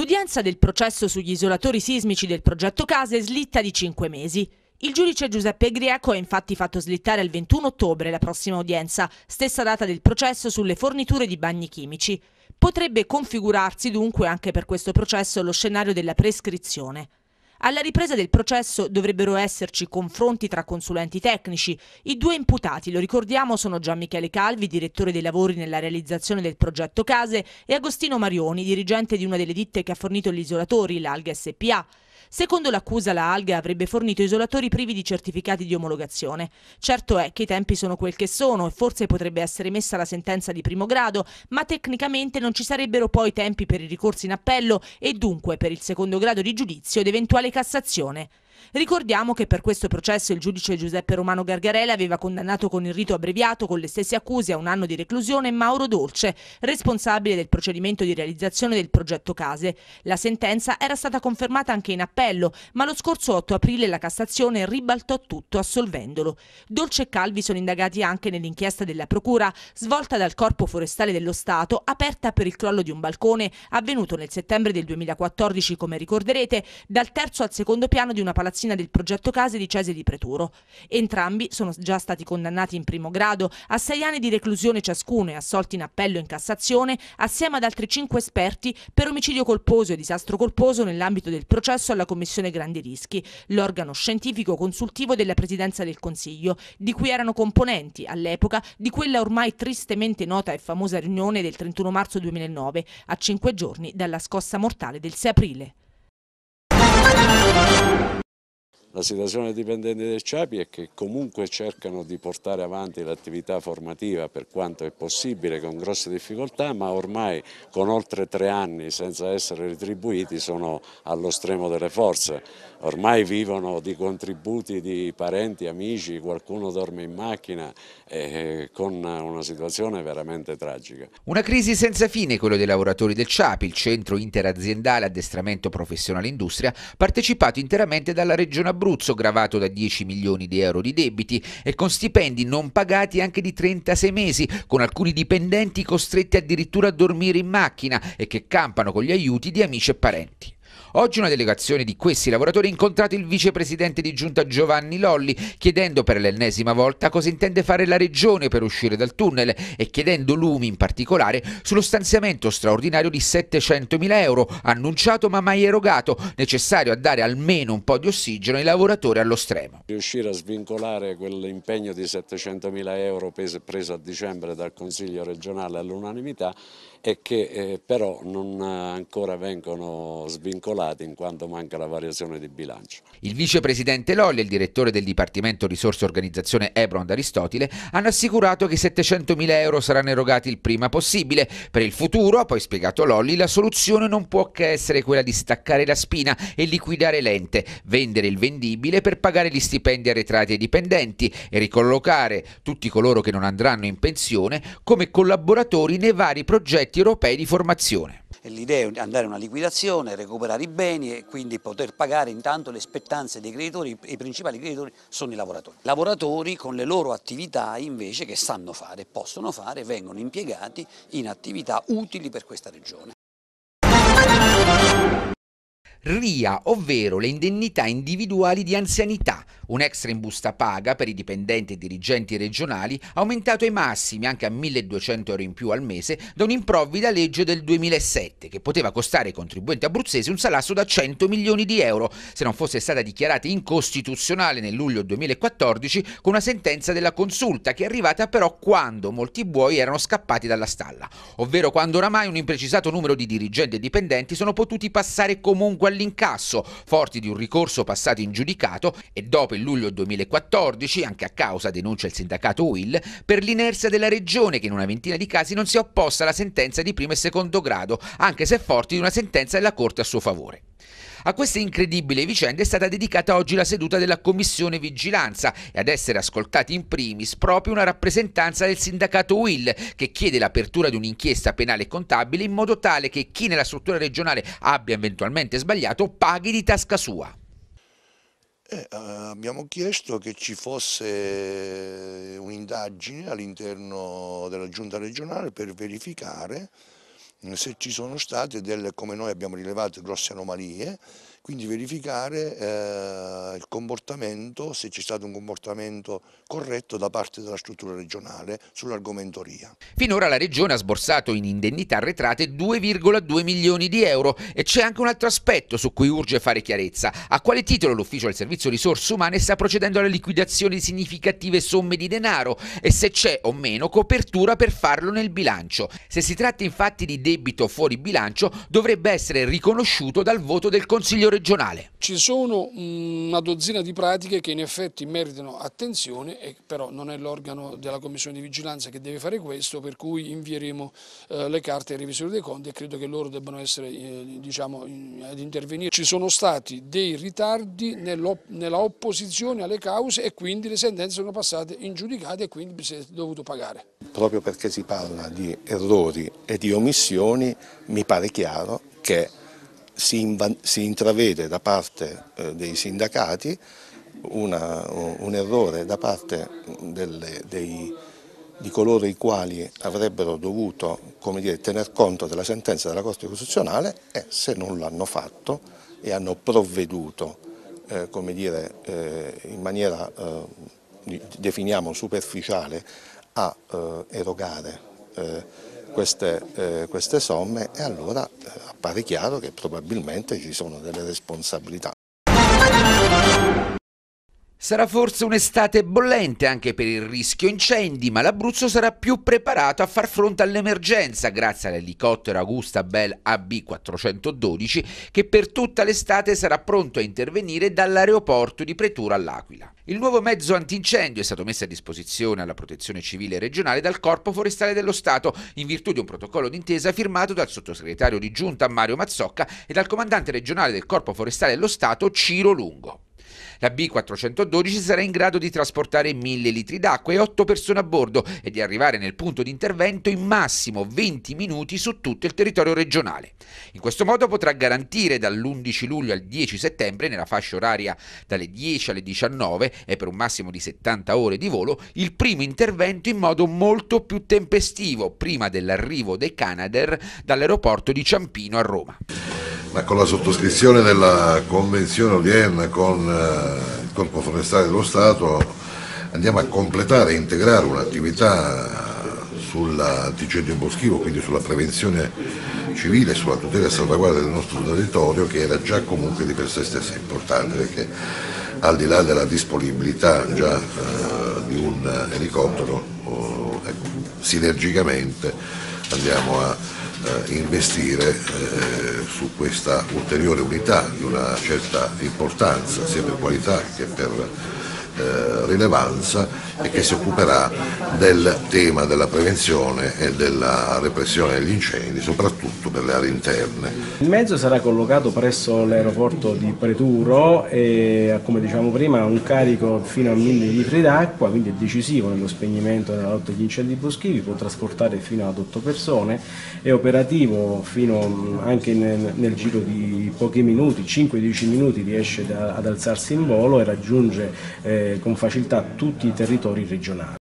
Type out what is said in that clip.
L'udienza del processo sugli isolatori sismici del progetto Case slitta di 5 mesi. Il giudice Giuseppe Grieco ha infatti fatto slittare al 21 ottobre la prossima udienza, stessa data del processo sulle forniture di bagni chimici. Potrebbe configurarsi dunque anche per questo processo lo scenario della prescrizione. Alla ripresa del processo dovrebbero esserci confronti tra consulenti tecnici. I due imputati, lo ricordiamo, sono Gian Michele Calvi, direttore dei lavori nella realizzazione del progetto Case, e Agostino Marioni, dirigente di una delle ditte che ha fornito gli isolatori, l'Alga SPA. Secondo l'accusa la Alga avrebbe fornito isolatori privi di certificati di omologazione. Certo è che i tempi sono quel che sono e forse potrebbe essere messa la sentenza di primo grado, ma tecnicamente non ci sarebbero poi tempi per i ricorsi in appello e dunque per il secondo grado di giudizio ed eventuale Cassazione. Ricordiamo che per questo processo il giudice Giuseppe Romano Gargarella aveva condannato con il rito abbreviato con le stesse accuse a un anno di reclusione Mauro Dolce, responsabile del procedimento di realizzazione del progetto Case. La sentenza era stata confermata anche in appello, ma lo scorso 8 aprile la Cassazione ribaltò tutto assolvendolo. Dolce e Calvi sono indagati anche nell'inchiesta della Procura svolta dal Corpo Forestale dello Stato aperta per il crollo di un balcone avvenuto nel settembre del 2014, come ricorderete, dal terzo al secondo piano di una palazzina ragazzina del progetto Case di Cese di Preturo. Entrambi sono già stati condannati in primo grado a sei anni di reclusione ciascuno e assolti in appello in Cassazione assieme ad altri cinque esperti per omicidio colposo e disastro colposo nell'ambito del processo alla Commissione Grandi Rischi, l'organo scientifico consultivo della Presidenza del Consiglio, di cui erano componenti all'epoca di quella ormai tristemente nota e famosa riunione del 31 marzo 2009, a cinque giorni dalla scossa mortale del 6 aprile. La situazione dei dipendenti del CIAPI è che comunque cercano di portare avanti l'attività formativa per quanto è possibile con grosse difficoltà ma ormai con oltre tre anni senza essere retribuiti sono allo stremo delle forze ormai vivono di contributi di parenti, amici, qualcuno dorme in macchina eh, eh, con una situazione veramente tragica. Una crisi senza fine quello dei lavoratori del CIAPI, il centro interaziendale addestramento professionale industria, partecipato interamente dalla Regione Abruzzo, gravato da 10 milioni di euro di debiti e con stipendi non pagati anche di 36 mesi, con alcuni dipendenti costretti addirittura a dormire in macchina e che campano con gli aiuti di amici e parenti. Oggi una delegazione di questi lavoratori ha incontrato il vicepresidente di giunta Giovanni Lolli chiedendo per l'ennesima volta cosa intende fare la regione per uscire dal tunnel e chiedendo lumi in particolare sullo stanziamento straordinario di 700.000 euro annunciato ma mai erogato, necessario a dare almeno un po' di ossigeno ai lavoratori allo stremo. Riuscire a svincolare quell'impegno di 700.000 euro preso a dicembre dal Consiglio regionale all'unanimità e che eh, però non ancora vengono svincolati calcolati in quanto manca la variazione di bilancio. Il vicepresidente Lolli e il direttore del Dipartimento Risorse Organizzazione Ebron d'Aristotile hanno assicurato che 700.000 euro saranno erogati il prima possibile. Per il futuro, ha poi spiegato Lolli, la soluzione non può che essere quella di staccare la spina e liquidare l'ente, vendere il vendibile per pagare gli stipendi arretrati ai dipendenti e ricollocare tutti coloro che non andranno in pensione come collaboratori nei vari progetti europei di formazione. L'idea è andare in una liquidazione, recuperare i beni e quindi poter pagare intanto le spettanze dei creditori, i principali creditori sono i lavoratori. Lavoratori con le loro attività invece che sanno fare, possono fare, vengono impiegati in attività utili per questa regione. RIA, ovvero le indennità individuali di anzianità, un extra in busta paga per i dipendenti e dirigenti regionali aumentato ai massimi anche a 1200 euro in più al mese da un'improvvida legge del 2007 che poteva costare ai contribuenti abruzzesi un salasso da 100 milioni di euro se non fosse stata dichiarata incostituzionale nel luglio 2014 con una sentenza della consulta che è arrivata però quando molti buoi erano scappati dalla stalla, ovvero quando oramai un imprecisato numero di dirigenti e dipendenti sono potuti passare comunque all'incasso, forti di un ricorso passato in giudicato e dopo il luglio 2014, anche a causa, denuncia il sindacato Will, per l'inerzia della regione che in una ventina di casi non si è opposta alla sentenza di primo e secondo grado, anche se forti di una sentenza della Corte a suo favore. A queste incredibili vicende è stata dedicata oggi la seduta della Commissione Vigilanza e ad essere ascoltati in primis proprio una rappresentanza del sindacato Will che chiede l'apertura di un'inchiesta penale e contabile in modo tale che chi nella struttura regionale abbia eventualmente sbagliato paghi di tasca sua. Eh, eh abbiamo chiesto che ci fosse un'indagine all'interno della giunta regionale per verificare se ci sono state delle, come noi abbiamo rilevato, grosse anomalie quindi verificare eh, il comportamento, se c'è stato un comportamento corretto da parte della struttura regionale sull'argomento RIA. Finora la Regione ha sborsato in indennità arretrate 2,2 milioni di euro e c'è anche un altro aspetto su cui urge fare chiarezza. A quale titolo l'Ufficio del Servizio Risorse Umane sta procedendo alla liquidazione di significative somme di denaro e se c'è o meno copertura per farlo nel bilancio. Se si tratta infatti di debito fuori bilancio dovrebbe essere riconosciuto dal voto del Consiglio regionale. Ci sono una dozzina di pratiche che in effetti meritano attenzione, però non è l'organo della Commissione di Vigilanza che deve fare questo, per cui invieremo eh, le carte ai revisori dei conti e credo che loro debbano essere eh, diciamo, ad intervenire. Ci sono stati dei ritardi nella opposizione alle cause e quindi le sentenze sono passate ingiudicate e quindi si è dovuto pagare. Proprio perché si parla di errori e di omissioni mi pare chiaro che si, si intravede da parte eh, dei sindacati una, un errore da parte delle, dei, di coloro i quali avrebbero dovuto dire, tener conto della sentenza della Corte Costituzionale e se non l'hanno fatto e hanno provveduto eh, dire, eh, in maniera, eh, definiamo, superficiale a eh, erogare eh, queste, eh, queste somme e allora eh, appare chiaro che probabilmente ci sono delle responsabilità Sarà forse un'estate bollente anche per il rischio incendi, ma l'Abruzzo sarà più preparato a far fronte all'emergenza grazie all'elicottero Augusta Bell AB412 che per tutta l'estate sarà pronto a intervenire dall'aeroporto di Pretura all'Aquila. Il nuovo mezzo antincendio è stato messo a disposizione alla Protezione Civile regionale dal Corpo Forestale dello Stato in virtù di un protocollo d'intesa firmato dal sottosegretario di Giunta Mario Mazzocca e dal comandante regionale del Corpo Forestale dello Stato Ciro Lungo. La B412 sarà in grado di trasportare 1000 litri d'acqua e 8 persone a bordo e di arrivare nel punto di intervento in massimo 20 minuti su tutto il territorio regionale. In questo modo potrà garantire dall'11 luglio al 10 settembre, nella fascia oraria dalle 10 alle 19 e per un massimo di 70 ore di volo, il primo intervento in modo molto più tempestivo, prima dell'arrivo dei Canadair dall'aeroporto di Ciampino a Roma. Ma con la sottoscrizione della convenzione odierna con eh, il Corpo Forestale dello Stato andiamo a completare e integrare un'attività sull'antigenio boschivo, quindi sulla prevenzione civile, sulla tutela e salvaguardia del nostro territorio che era già comunque di per sé stessa importante perché al di là della disponibilità già eh, di un elicottero, oh, ecco, sinergicamente andiamo a eh, investire eh, su questa ulteriore unità di una certa importanza sia per qualità che per eh, rilevanza e che si occuperà del tema della prevenzione e della repressione degli incendi, soprattutto per le aree interne. Il mezzo sarà collocato presso l'aeroporto di Preturo e come diciamo prima ha un carico fino a 1000 litri d'acqua, quindi è decisivo nello spegnimento della lotta agli incendi boschivi, può trasportare fino ad 8 persone, è operativo fino anche nel, nel giro di pochi minuti, 5-10 minuti riesce da, ad alzarsi in volo e raggiunge eh, con facilità tutti i territori regionali.